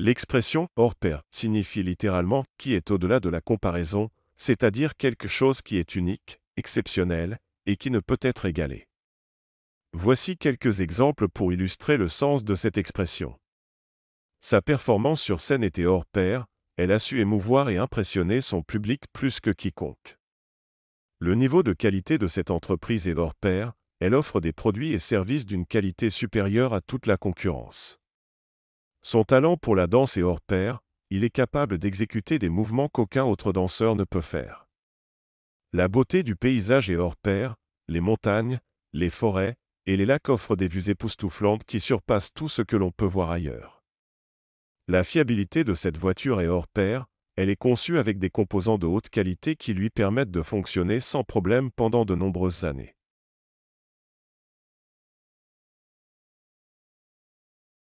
L'expression hors pair signifie littéralement qui est au-delà de la comparaison, c'est-à-dire quelque chose qui est unique, exceptionnel, et qui ne peut être égalé. Voici quelques exemples pour illustrer le sens de cette expression. Sa performance sur scène était hors pair, elle a su émouvoir et impressionner son public plus que quiconque. Le niveau de qualité de cette entreprise est hors pair, elle offre des produits et services d'une qualité supérieure à toute la concurrence. Son talent pour la danse est hors pair, il est capable d'exécuter des mouvements qu'aucun autre danseur ne peut faire. La beauté du paysage est hors pair, les montagnes, les forêts et les lacs offrent des vues époustouflantes qui surpassent tout ce que l'on peut voir ailleurs. La fiabilité de cette voiture est hors pair, elle est conçue avec des composants de haute qualité qui lui permettent de fonctionner sans problème pendant de nombreuses années.